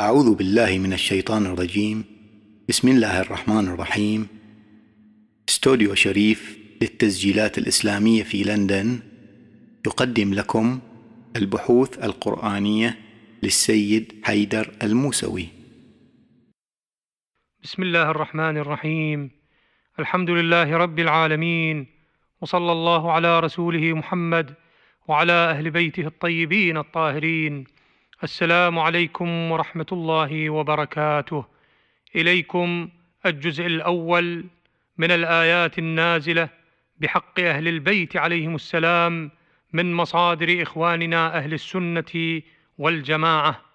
أعوذ بالله من الشيطان الرجيم بسم الله الرحمن الرحيم استوديو شريف للتسجيلات الإسلامية في لندن يقدم لكم البحوث القرآنية للسيد حيدر الموسوي بسم الله الرحمن الرحيم الحمد لله رب العالمين وصلى الله على رسوله محمد وعلى أهل بيته الطيبين الطاهرين السلام عليكم ورحمة الله وبركاته إليكم الجزء الأول من الآيات النازلة بحق أهل البيت عليهم السلام من مصادر إخواننا أهل السنة والجماعة